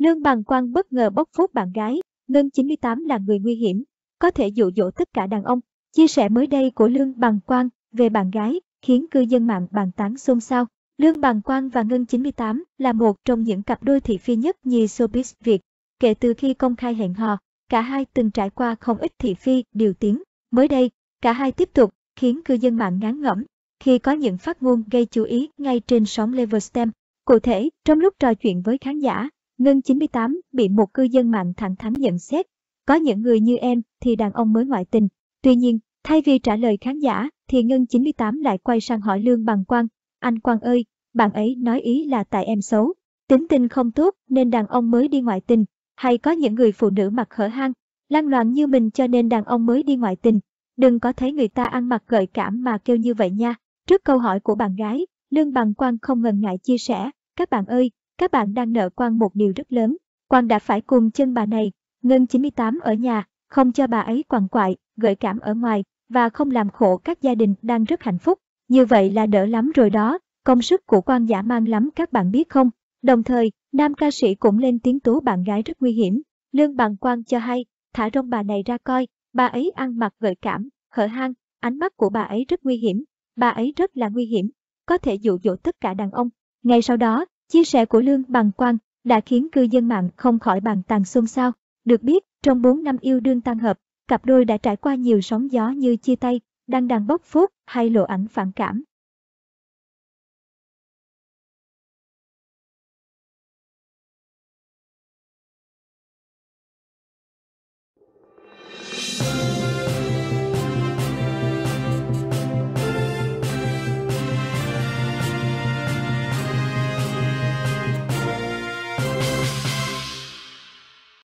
Lương Bằng Quang bất ngờ bóc phốt bạn gái, Ngân 98 là người nguy hiểm, có thể dụ dỗ tất cả đàn ông. Chia sẻ mới đây của Lương Bằng Quang về bạn gái khiến cư dân mạng bàn tán xôn xao. Lương Bằng Quang và Ngân 98 là một trong những cặp đôi thị phi nhất nhì showbiz Việt. Kể từ khi công khai hẹn hò, cả hai từng trải qua không ít thị phi, điều tiếng. Mới đây, cả hai tiếp tục khiến cư dân mạng ngán ngẩm khi có những phát ngôn gây chú ý ngay trên sóng Leverstem. Cụ thể, trong lúc trò chuyện với khán giả, Ngân 98 bị một cư dân mạng thẳng thắn nhận xét. Có những người như em thì đàn ông mới ngoại tình. Tuy nhiên, thay vì trả lời khán giả thì Ngân 98 lại quay sang hỏi Lương Bằng Quang. Anh Quang ơi, bạn ấy nói ý là tại em xấu. Tính tình không tốt nên đàn ông mới đi ngoại tình. Hay có những người phụ nữ mặc hở hang, lan loạn như mình cho nên đàn ông mới đi ngoại tình. Đừng có thấy người ta ăn mặc gợi cảm mà kêu như vậy nha. Trước câu hỏi của bạn gái, Lương Bằng Quang không ngần ngại chia sẻ. Các bạn ơi, các bạn đang nợ quan một điều rất lớn. Quan đã phải cùng chân bà này, ngân 98 ở nhà, không cho bà ấy quằn quại, gợi cảm ở ngoài, và không làm khổ các gia đình đang rất hạnh phúc. Như vậy là đỡ lắm rồi đó, công sức của quan giả mang lắm các bạn biết không. Đồng thời, nam ca sĩ cũng lên tiếng tố bạn gái rất nguy hiểm. Lương bằng quan cho hay, thả rong bà này ra coi, bà ấy ăn mặc gợi cảm, hở hang, ánh mắt của bà ấy rất nguy hiểm, bà ấy rất là nguy hiểm, có thể dụ dỗ tất cả đàn ông. Ngay sau đó, Chia sẻ của Lương Bằng Quang đã khiến cư dân mạng không khỏi bàn tàn xôn xao. Được biết, trong 4 năm yêu đương tan hợp, cặp đôi đã trải qua nhiều sóng gió như chia tay, đăng đàn bóc phốt hay lộ ảnh phản cảm. Thank you